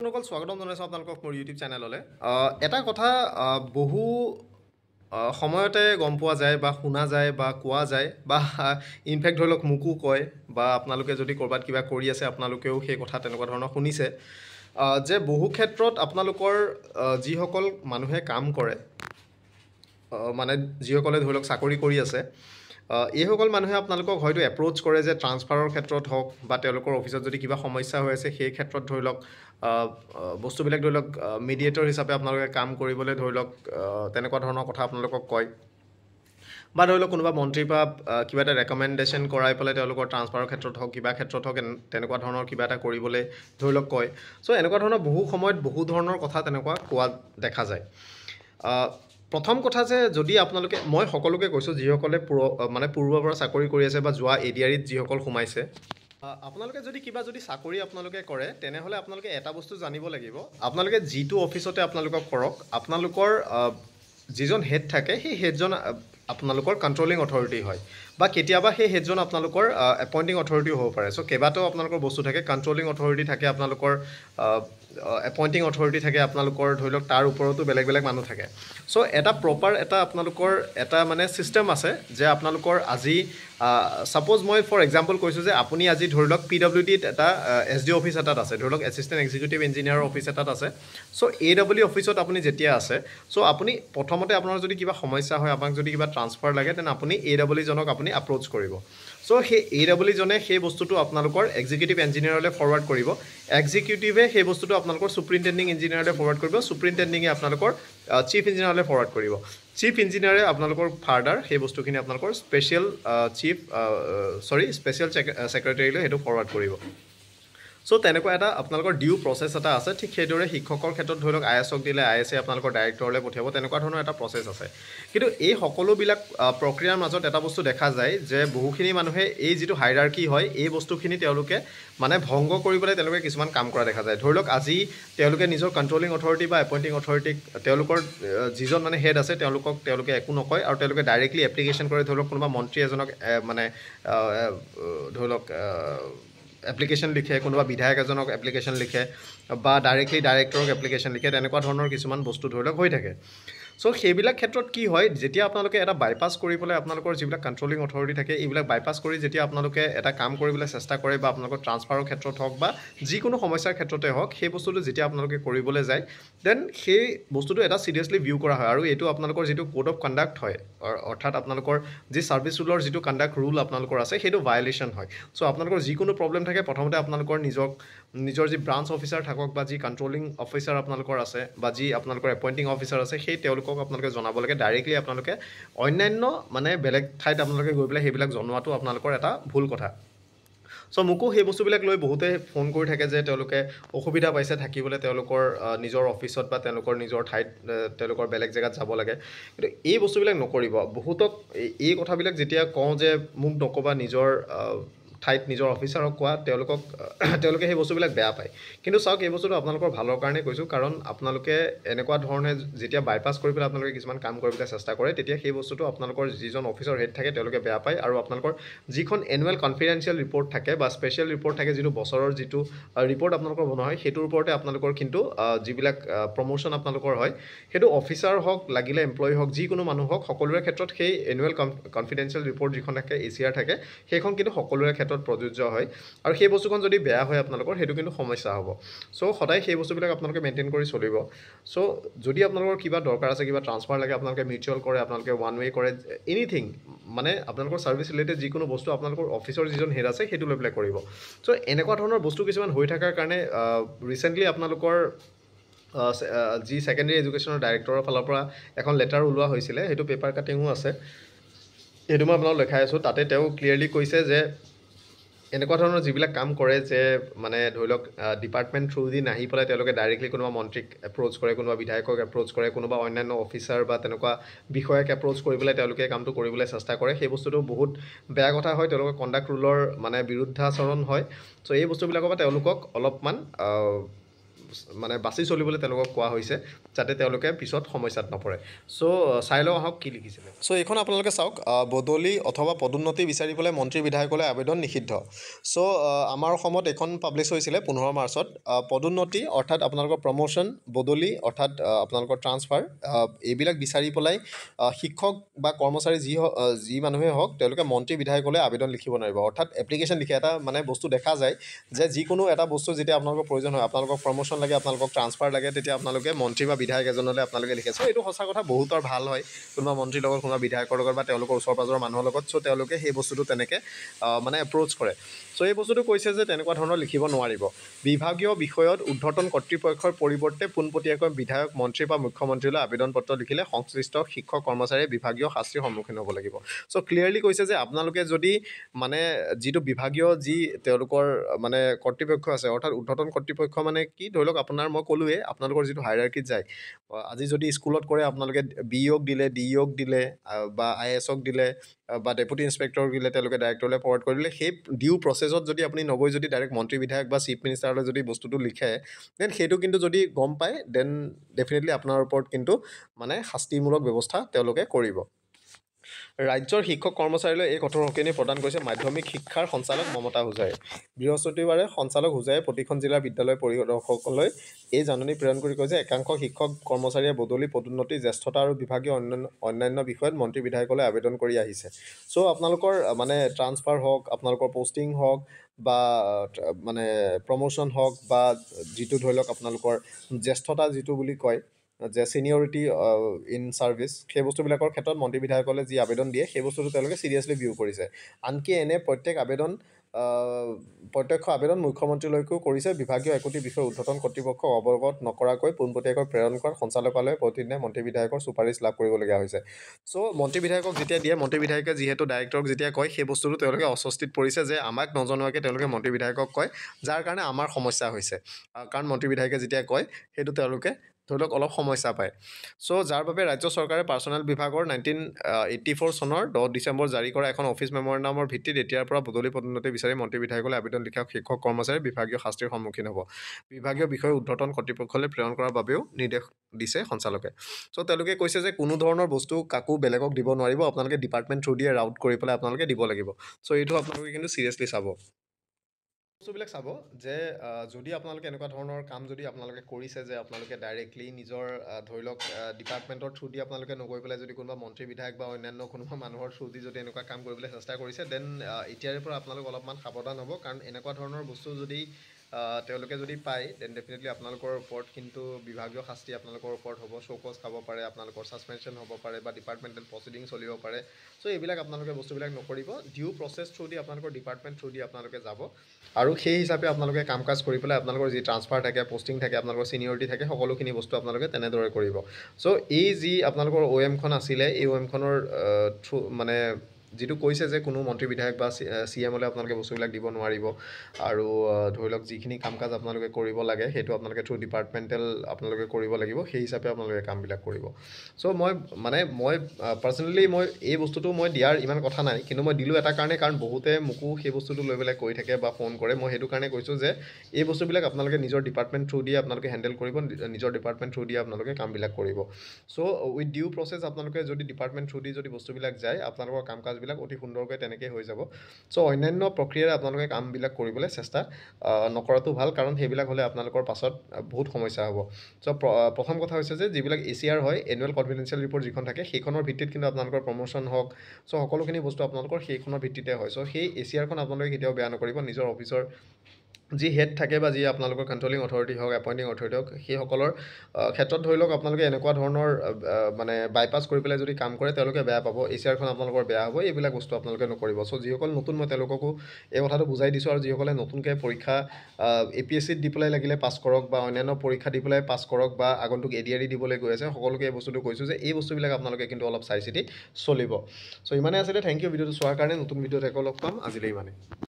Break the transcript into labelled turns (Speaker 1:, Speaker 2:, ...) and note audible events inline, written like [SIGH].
Speaker 1: আপোনালোকক স্বাগতম জনাইছোঁ আপোনালোকক মোৰ ইউটিউব চেনেললৈ এটা কথা বহু সময়তে গম পোৱা যায় বা শুনা যায় বা কোৱা যায় বা ইনফেক্ট [LAUGHS] ধৰি লওক মোকো কয় বা আপোনালোকে যদি ক'ৰবাত কিবা কৰি আছে আপোনালোকেও সেই কথা তেনেকুৱা ধৰণৰ শুনিছে যে বহু ক্ষেত্ৰত আপোনালোকৰ যিসকল মানুহে কাম কৰে মানে যিসকলে ধৰি লওক চাকৰি কৰি আছে এইসকল মানুহে আপোনালোকক হয়তো এপ্ৰ'চ কৰে যে ট্ৰান্সফাৰৰ ক্ষেত্ৰত হওক বা তেওঁলোকৰ অফিচত যদি কিবা সমস্যা হৈ আছে সেই ক্ষেত্ৰত ধৰি লওক বস্তুবিলাক ধৰি লওক মিডিয়েটৰ হিচাপে আপোনালোকে কাম কৰিবলৈ ধৰি লওক তেনেকুৱা ধৰণৰ কথা আপোনালোকক কয় বা ধৰি লওক কোনোবা মন্ত্ৰীৰ পৰা কিবা এটা ৰেকমেণ্ডেশ্যন কৰাই পেলাই তেওঁলোকৰ ট্ৰান্সফাৰৰ ক্ষেত্ৰত হওক কিবা ক্ষেত্ৰত হওক তেনেকুৱা ধৰণৰ কিবা এটা কৰিবলৈ ধৰি লওক কয় চ' এনেকুৱা ধৰণৰ বহু সময়ত বহু ধৰণৰ কথা তেনেকুৱা কোৱা দেখা যায় প্ৰথম কথা যে যদি আপোনালোকে মই সকলোকে কৈছোঁ যিসকলে পূৰ মানে পূৰ্বৰ পৰা চাকৰি কৰি আছে বা যোৱা এডিয়াৰীত যিসকল সোমাইছে আপোনালোকে যদি কিবা যদি চাকৰি আপোনালোকে কৰে তেনেহ'লে আপোনালোকে এটা বস্তু জানিব লাগিব আপোনালোকে যিটো অফিচতে আপোনালোকক কৰক আপোনালোকৰ যিজন হেড থাকে সেই হেডজন আপোনালোকৰ কণ্ট্ৰলিং অথৰিটি হয় বা কেতিয়াবা সেই হেডজন আপোনালোকৰ এপইণ্টিং অথৰিটিও হ'ব পাৰে চ' কেইবাটাও আপোনালোকৰ বস্তু থাকে কণ্ট্ৰলিং অথৰিটি থাকে আপোনালোকৰ এপইণ্টিং অথৰিটি থাকে আপোনালোকৰ ধৰি লওক তাৰ ওপৰতো বেলেগ বেলেগ মানুহ থাকে চ' এটা প্ৰপাৰ এটা আপোনালোকৰ এটা মানে ছিষ্টেম আছে যে আপোনালোকৰ আজি ছাপ'জ মই ফৰ এক্সাম্পল কৈছোঁ যে আপুনি আজি ধৰি লওক পি ডব্লিউ ডিত এটা এছ ডি অফিচ এটাত আছে ধৰি লওক এছিষ্টেণ্ট এক্সিকিউটিভ ইঞ্জিনিয়াৰৰ অফিচ এটাত আছে চ' এ ডব্লিউ অফিচত আপুনি যেতিয়া আছে চ' আপুনি প্ৰথমতে আপোনাৰ যদি কিবা সমস্যা হয় আপোনাক যদি কিবা ট্ৰান্সফাৰ লাগে তেনে আপুনি এ ডব্লিউজনক আপুনি এপ্ৰ'চ কৰিব চ' সেই এ ডাব্লিউজনে সেই বস্তুটো আপোনালোকৰ এক্সিকিউটিভ ইঞ্জিনিয়াৰলৈ ফৰৱাৰ্ড কৰিব এক্সিকিউটিভে সেই বস্তুটো আপোনালোকৰ ছুপ্ৰিণ্টেণ্ডিং ইঞ্জিনিয়াৰলৈ ফৰৱাৰ্ড কৰিব ছুপ্ৰিণ্টেণ্ডিঙে আপোনালোকৰ চিফ ইঞ্জিনিয়াৰলৈ ফৰৱাৰ্ড কৰিব চিফ ইঞ্জিনিয়াৰে আপোনালোকৰ ফাৰ্ডাৰ সেই বস্তুখিনি আপোনালোকৰ স্পেচিয়েল চিফ চৰি স্পেচিয়েল চেক্ৰেটেৰীলৈ সেইটো ফৰৱাৰ্ড কৰিব চ' তেনেকুৱা এটা আপোনালোকৰ ডিউ প্ৰচেছ এটা আছে ঠিক সেইদৰে শিক্ষকৰ ক্ষেত্ৰত ধৰি লওক আই এছক দিলে আই এছ এ আপোনালোকৰ ডাইৰেক্টৰলৈ পঠিয়াব তেনেকুৱা ধৰণৰ এটা প্ৰচেছ আছে কিন্তু এই সকলোবিলাক প্ৰক্ৰিয়াৰ মাজত এটা বস্তু দেখা যায় যে বহুখিনি মানুহে এই যিটো হাইডাৰ কি হয় এই বস্তুখিনি তেওঁলোকে মানে ভংগ কৰিবলৈ তেওঁলোকে কিছুমান কাম কৰা দেখা যায় ধৰি লওক আজি তেওঁলোকে নিজৰ কণ্ট্ৰলিং অথৰিটি বা এপইণ্টিং অথৰিটিক তেওঁলোকৰ যিজন মানে হেড আছে তেওঁলোকক তেওঁলোকে একো নকয় আৰু তেওঁলোকে ডাইৰেক্টলি এপ্লিকেশ্যন কৰে ধৰি লওক কোনোবা মন্ত্ৰী এজনক মানে ধৰি লওক এপ্লিকেশ্যন লিখে কোনোবা বিধায়ক এজনক এপ্লিকেশ্যন লিখে বা ডাইৰেক্টলি ডাইৰেক্টৰক এপ্লিকেশ্যন লিখে তেনেকুৱা ধৰণৰ কিছুমান বস্তু ধৰি লওক হৈ থাকে চ' সেইবিলাক ক্ষেত্ৰত কি হয় যেতিয়া আপোনালোকে এটা বাইপাছ কৰি পেলাই আপোনালোকৰ যিবিলাক কণ্ট্ৰলিং অথৰিটি থাকে এইবিলাক বাইপাছ কৰি যেতিয়া আপোনালোকে এটা কাম কৰিবলৈ চেষ্টা কৰে বা আপোনালোকৰ ট্ৰান্সফাৰৰ ক্ষেত্ৰত হওক বা যিকোনো সমস্যাৰ ক্ষেত্ৰতে হওক সেই বস্তুটো যেতিয়া আপোনালোকে কৰিবলৈ যায় দেন সেই বস্তুটো এটা ছিৰিয়াছলি ভিউ কৰা হয় আৰু এইটো আপোনালোকৰ যিটো ক'ড অফ কণ্ডাক্ট হয় অৰ্থাৎ আপোনালোকৰ যি ছাৰ্ভিচ ৰুলৰ যিটো কণ্ডাক্ট ৰুল আপোনালোকৰ আছে সেইটো ভায়লেশ্যন হয় চ' আপোনালোকৰ যিকোনো প্ৰব্লেম থাকে প্ৰথমতে আপোনালোকৰ নিজক নিজৰ যি ব্ৰাঞ্চ অফিচাৰ থাকক বা যি কণ্ট্ৰলিং অফিচাৰ আপোনালোকৰ আছে বা যি আপোনালোকৰ এপইণ্টিং অফিচাৰ আছে সেই তেওঁলোকৰ তেওঁলোকক আপোনালোকে জনাব লাগে ডাইৰেক্টলি আপোনালোকে অন্যান্য মানে বেলেগ ঠাইত আপোনালোকে গৈ পেলাই সেইবিলাক জনোৱাটো আপোনালোকৰ এটা ভুল কথা চ' মোকো সেই বস্তুবিলাক লৈ বহুতে ফোন কৰি থাকে যে তেওঁলোকে অসুবিধা পাইছে থাকিবলৈ তেওঁলোকৰ নিজৰ অফিচত বা তেওঁলোকৰ নিজৰ ঠাইত তেওঁলোকৰ বেলেগ জেগাত যাব লাগে কিন্তু এই বস্তুবিলাক নকৰিব বহুতক এই কথাবিলাক যেতিয়া কওঁ যে মোক নক'বা নিজৰ ঠাইত নিজৰ অফিচাৰক কোৱা তেওঁলোকক [CLEARS THROAT] তেওঁলোকে সেই বস্তুবিলাক বেয়া পায় কিন্তু চাওক এই বস্তুটো আপোনালোকৰ ভালৰ কাৰণে কৈছোঁ কাৰণ আপোনালোকে এনেকুৱা ধৰণে যেতিয়া বাইপাছ কৰি পেলাই আপোনালোকে কিছুমান কাম কৰিবলৈ চেষ্টা কৰে তেতিয়া সেই বস্তুটো আপোনালোকৰ যিজন অফিচৰ হেড থাকে তেওঁলোকে বেয়া পায় আৰু আপোনালোকৰ যিখন এনুৱেল কনফিডেঞ্চিয়েল ৰিপৰ্ট থাকে বা স্পেচিয়েল ৰিপৰ্ট থাকে যিটো বছৰৰ যিটো ৰিপৰ্ট আপোনালোকৰ বনোৱা হয় সেইটোৰ ওপৰতে আপোনালোকৰ কিন্তু যিবিলাক প্ৰমোশ্যন আপোনালোকৰ হয় সেইটো অফিচাৰ হওক লাগিলে এমপ্লয়ী হওক যিকোনো মানুহ হওক সকলোৰে ক্ষেত্ৰত সেই এনুৱেল কনফিডেঞ্চিয়েল ৰিপৰ্ট যিখন থাকে এ চি আৰ থাকে সেইখন কিন্তু সকলোৰে ক্ষেত্ৰত ক্ষেত্রত প্রযোজ্য হয় আর সেই বস্তুখন যদি বেয়া হয় আপনার সেইটা কিন্তু সমস্যা হব সো সদায় সেই বস্তুবিল আপনাদের মেইনটেইন করে চলব সো যদি আপনার কিবা দরকার আছে কিবা ট্রান্সফার লাগে আপনাদের মিউচুয়াল করে আপনাদের ওয়ান ওয়ে করে এনিথিং মানে আপনার সার্ভিস রিলেটেড যিকোনো বস্তু আপনার অফিসের যখন হেড আছে সেইটো লো পেলে করব সো এনেকা ধরনের বস্তু কিছু হয়ে থাকার কারণে রিসেন্টলি আপনার যি ছেকেণ্ডেৰী এডুকেশ্যনৰ ডাইৰেক্টৰৰ ফালৰ পৰা এখন লেটাৰ ওলোৱা হৈছিলে সেইটো পেপাৰ কাটিঙো আছে সেইটো মই আপোনালোকক লিখাই আছোঁ তাতে তেওঁ ক্লিয়াৰলি কৈছে যে এনেকুৱা ধৰণৰ যিবিলাক কাম কৰে যে মানে ধৰি লওক ডিপাৰ্টমেণ্ট থ্ৰু থ্ৰুদি নাহি পেলাই তেওঁলোকে ডাইৰেক্টলি কোনোবা মন্ত্ৰীক এপ্ৰ'চ কৰে কোনোবা বিধায়কক এপ্ৰ'চ কৰে কোনোবা অন্যান্য অফিচাৰ বা তেনেকুৱা বিষয়াক এপ্ৰ'চ কৰি পেলাই তেওঁলোকে কামটো কৰিবলৈ চেষ্টা কৰে সেই বস্তুটো বহুত বেয়া কথা হয় তেওঁলোকৰ কণ্ডাক্ট ৰুলৰ মানে বিৰুদ্ধাচৰণ হয় চ' এই বস্তুবিলাকৰ পৰা তেওঁলোকক অলপমান মানে বাছি চলিবলৈ তেওঁলোকক কোৱা হৈছে যাতে তেওঁলোকে পিছত সমস্যাত নপৰে চ' চাই লওঁ আহক কি লিখিছিলে চ' এইখন আপোনালোকে চাওক বদলি অথবা পদোন্নতি বিচাৰি পেলাই মন্ত্ৰী বিধায়কলৈ আবেদন নিষিদ্ধ চ' আমাৰ অসমত এইখন পাব্লিছ হৈছিলে পোন্ধৰ মাৰ্চত পদোন্নতি অৰ্থাৎ আপোনালোকৰ প্ৰমোশ্যন বদলি অৰ্থাৎ আপোনালোকৰ ট্ৰান্সফাৰ এইবিলাক বিচাৰি পেলাই শিক্ষক বা কৰ্মচাৰী যি যি মানুহেই হওক তেওঁলোকে মন্ত্ৰী বিধায়কলৈ আবেদন লিখিব নোৱাৰিব অৰ্থাৎ এপ্লিকেশ্যন লিখে এটা মানে বস্তু দেখা যায় যে যিকোনো এটা বস্তু যেতিয়া আপোনালোকৰ প্ৰয়োজন হয় আপোনালোকক প্ৰমোশ্যন কাৰণ লাগে আপোনালোকক ট্ৰান্সফাৰ লাগে তেতিয়া আপোনালোকে মন্ত্ৰী বা বিধায়ক এজনলৈ আপোনালোকে লিখে চ' এইটো সঁচা কথা বহুতৰ ভাল হয় কোনোবা মন্ত্ৰীৰ লগত কোনোবা বিধায়কৰ লগত বা তেওঁলোকৰ ওচৰ পাঁজৰৰ মানুহৰ লগত চ' তেওঁলোকে সেই বস্তুটো তেনেকৈ মানে এপ্ৰ'চ কৰে চ' এই বস্তুটো কৈছে যে তেনেকুৱা ধৰণৰ লিখিব নোৱাৰিব বিভাগীয় বিষয়ত উদ্ধৰ্তন কৰ্তৃপক্ষৰ পৰিৱৰ্তে পোনপটীয়াকৈ বিধায়ক মন্ত্ৰী বা মুখ্যমন্ত্ৰীলৈ আবেদন পত্ৰ লিখিলে সংশ্লিষ্ট শিক্ষক কৰ্মচাৰীয়ে বিভাগীয় শাস্তিৰ সন্মুখীন হ'ব লাগিব চ' ক্লিয়াৰলি কৈছে যে আপোনালোকে যদি মানে যিটো বিভাগীয় যি তেওঁলোকৰ মানে কৰ্তৃপক্ষ আছে অৰ্থাৎ উদ্ধৰ্তন কৰ্তৃপক্ষ মানে কি ধৰি লওক আপোনাৰ মই ক'লোৱেই আপোনালোকৰ যিটো হায়াৰাৰ্কিত যায় আজি যদি স্কুলত কৰে আপোনালোকে বি ইক দিলে ডি ইক দিলে বা আই এছ অক দিলে বা ডেপুটি ইনস্পেক্টৰ গিলে তেওঁলোকে ডাইৰেক্টৰলৈ ফৰৱাৰ্ড কৰি দিলে সেই ডিউ প্ৰচেছত যদি আপুনি নগৈ যদি ডাইৰেক্ট মন্ত্ৰী বিধায়ক বা চিফ মিনিষ্টাৰলৈ যদি বস্তুটো লিখে দেন সেইটো কিন্তু যদি গম পায় দেন ডেফিনেটলি আপোনাৰ ওপৰত কিন্তু মানে শাস্তিমূলক ব্যৱস্থা তেওঁলোকে কৰিব ৰাজ্যৰ শিক্ষক কৰ্মচাৰীলৈ এই কঠোৰখিনি প্ৰদান কৰিছে মাধ্যমিক শিক্ষাৰ সঞ্চালক মমতা হোজাই বৃহস্পতিবাৰে সঞ্চালক হোজাই প্ৰতিখন জিলাৰ বিদ্যালয় পৰিদৰ্শকলৈ এই জাননী প্ৰেৰণ কৰি কৈছে একাংশ শিক্ষক কৰ্মচাৰীয়ে বদলি পদোন্নতি জ্যেষ্ঠতা আৰু বিভাগীয় অন্যান্য অন্যান্য বিষয়ত মন্ত্ৰী বিধায়কলৈ আবেদন কৰি আহিছে চ' আপোনালোকৰ মানে ট্ৰান্সফাৰ হওক আপোনালোকৰ পষ্টিং হওক বা মানে প্ৰমোশ্যন হওক বা যিটো ধৰি লওক আপোনালোকৰ জ্যেষ্ঠতা যিটো বুলি কয় যে ছিনিয়ৰিটি ইন চাৰ্ভিচ সেই বস্তুবিলাকৰ ক্ষেত্ৰত মন্ত্ৰী বিধায়কসকলে যি আবেদন দিয়ে সেই বস্তুটো তেওঁলোকে চিৰিয়াছলি ভিউ কৰিছে আনকি এনে প্ৰত্যেক আবেদন প্ৰত্যক্ষ আবেদন মুখ্যমন্ত্ৰীলৈকো কৰিছে বিভাগীয় একোটি বিষয় উদ্ঘাটন কৰ্তৃপক্ষ অৱগত নকৰাকৈ পোনপটীয়াকৈ প্ৰেৰণ কৰাত সঞ্চালকালয়ে প্ৰতিদিনে মন্ত্ৰী বিধায়কৰ চুপাৰিচ লাভ কৰিবলগীয়া হৈছে চ' মন্ত্ৰী বিধায়কক যেতিয়া দিয়ে মন্ত্ৰী বিধায়কে যিহেতু ডাইৰেক্টৰক যেতিয়া কয় সেই বস্তুটো তেওঁলোকে অস্বস্তিত পৰিছে যে আমাক নজনোৱাকৈ তেওঁলোকে মন্ত্ৰী বিধায়কক কয় যাৰ কাৰণে আমাৰ সমস্যা হৈছে কাৰণ মন্ত্ৰী বিধায়কে যেতিয়া কয় সেইটো তেওঁলোকে ধৰি লওক অলপ সমস্যা পায় চ' যাৰ বাবে ৰাজ্য চৰকাৰে পাৰ্চনেল বিভাগৰ নাইনটিন এইটি ফ'ৰ চনৰ দহ ডিচেম্বৰ জাৰি কৰা এখন অফিচ মেমৰেণ্ডামৰ ভিত্তিত এতিয়াৰ পৰা বদলি পদোন্নতি বিচাৰি মন্ত্ৰী বিধায়কলৈ আবেদন লিখা শিক্ষক কৰ্মচাৰী বিভাগীয় শাস্তিৰ সন্মুখীন হ'ব বিভাগীয় বিষয় উদ্ঘাটন কৰ্তৃপক্ষলৈ প্ৰেৰণ কৰাৰ বাবেও নিৰ্দেশ দিছে সঞ্চালকে চ' তেওঁলোকে কৈছে যে কোনো ধৰণৰ বস্তু কাকো বেলেগক দিব নোৱাৰিব আপোনালোকে ডিপাৰ্টমেণ্ট থ্ৰু দিয়ে ৰাউট কৰি পেলাই আপোনালোকে দিব লাগিব চ' এইটো আপোনালোকে কিন্তু ছিৰিয়াছলি চাব বস্তুবিলাক চাব যে যদি আপোনালোকে এনেকুৱা ধৰণৰ কাম যদি আপোনালোকে কৰিছে যে আপোনালোকে ডাইৰেক্টলি নিজৰ ধৰি লওক ডিপাৰ্টমেণ্টৰ থ্ৰুদি আপোনালোকে নগৈ পেলাই যদি কোনোবা মন্ত্ৰী বিধায়ক বা অন্যান্য কোনোবা মানুহৰ থ্ৰুদি যদি এনেকুৱা কাম কৰিবলৈ চেষ্টা কৰিছে দেন এতিয়াৰে পৰা আপোনালোক অলপমান সাৱধান হ'ব কাৰণ এনেকুৱা ধৰণৰ বস্তু যদি তেওঁলোকে যদি পায় দেন ডেফিনেটলি আপোনালোকৰ ওপৰত কিন্তু বিভাগীয় শাস্তি আপোনালোকৰ ওপৰত হ'ব চৌকচ খাব পাৰে আপোনালোকৰ ছাছপেনশ্যন হ'ব পাৰে বা ডিপাৰ্টমেণ্টেল প্ৰচিডিং চলিব পাৰে চ' এইবিলাক আপোনালোকে বস্তুবিলাক নকৰিব ডিউ প্ৰচেছ দি আপোনালোকৰ ডিপাৰ্টমেণ্ট দি আপোনালোকে যাব আৰু সেই হিচাপে আপোনালোকে কাম কাজ কৰি পেলাই আপোনালোকৰ যি ট্ৰান্সফাৰ থাকে পষ্টিং থাকে আপোনালোকৰ ছিনিয়ৰিটি থাকে সকলোখিনি বস্তু আপোনালোকে তেনেদৰে কৰিব চ' এই যি আপোনালোকৰ অ' এমখন আছিলে এই অ' এমখনৰ থ্ৰু মানে যিটো কৈছে যে কোনো মন্ত্ৰী বিধায়ক বা চি এমলৈ আপোনালোকে বস্তুবিলাক দিব নোৱাৰিব আৰু ধৰি লওক যিখিনি কাম কাজ আপোনালোকে কৰিব লাগে সেইটো আপোনালোকে থ্ৰু ডিপাৰ্টমেণ্টেল আপোনালোকে কৰিব লাগিব সেই হিচাপে আপোনালোকে কামবিলাক কৰিব চ' মই মানে মই পাৰ্চনেলি মই এই বস্তুটো মই দিয়াৰ ইমান কথা নাই কিন্তু মই দিলোঁ এটা কাৰণে কাৰণ বহুতে মোকো সেই বস্তুটো লৈ পেলাই কৈ থাকে বা ফোন কৰে মই সেইটো কাৰণে কৈছোঁ যে এই বস্তুবিলাক আপোনালোকে নিজৰ ডিপাৰ্টমেণ্ট থ্ৰু দিয়ে আপোনালোকে হেণ্ডেল কৰিব নিজৰ ডিপাৰ্টমেণ্ট থ্ৰু দিয়ে আপোনালোকে কামবিলাক কৰিব চ' উইথ ডিউ প্ৰচেছ আপোনালোকে যদি ডিপাৰ্টমেণ্ট থ্ৰু দি যদি বস্তুবিলাক যায় আপোনালোকৰ কাম কাজ কাজবিলাক অতি সুন্দৰকৈ তেনেকৈ হৈ যাব চ' অন্যান্য প্ৰক্ৰিয়াৰে আপোনালোকে কামবিলাক কৰিবলৈ চেষ্টা নকৰাটো ভাল কাৰণ সেইবিলাক হ'লে আপোনালোকৰ পাছত বহুত সমস্যা হ'ব চ' প্ৰথম কথা হৈছে যে যিবিলাক এ চি আৰ হয় এনুৱেল কনফিডেঞ্চিয়েল ৰিপৰ্ট যিখন থাকে সেইখনৰ ভিত্তিত কিন্তু আপোনালোকৰ প্ৰমোশ্যন হওক চ' সকলোখিনি বস্তু আপোনালোকৰ সেইখনৰ ভিত্তিতে হয় চ' সেই এ চি আৰখন আপোনালোকে কেতিয়াও বেয়া নকৰিব নিজৰ অফিচৰ যি হেড থাকে বা যি আপোনালোকৰ কণ্ট্ৰলিং অথৰিটি হওক এপইণ্টিং অথৰিটি হওক সেইসকলৰ ক্ষেত্ৰত ধৰি লওক আপোনালোকে এনেকুৱা ধৰণৰ মানে বাইপাছ কৰি পেলাই যদি কাম কৰে তেওঁলোকে বেয়া পাব এ চি আৰখন আপোনালোকৰ বেয়া হ'ব এইবিলাক বস্তু আপোনালোকে নকৰিব চ' যিসকল নতুন মই তেওঁলোককো এই কথাটো বুজাই দিছোঁ আৰু যিসকলে নতুনকৈ পৰীক্ষা এ পি এছ চিত দি পেলাই লাগিলে পাছ কৰক বা অন্যান্য পৰীক্ষা দি পেলাই পাছ কৰক বা আগন্তুক এ ডি আৰ ই দিবলৈ গৈ আছে সকলোকে এই বস্তুটো কৈছোঁ যে এই বস্তুবিলাক আপোনালোকে কিন্তু অলপ চাই চিতি চলিব চ' ইমানেই আছিলে থেংক ইউ ভিডিঅ'টো চোৱাৰ কাৰণে নতুন ভিডিঅ'ত একো লগ পাম আজিলৈ ইমানেই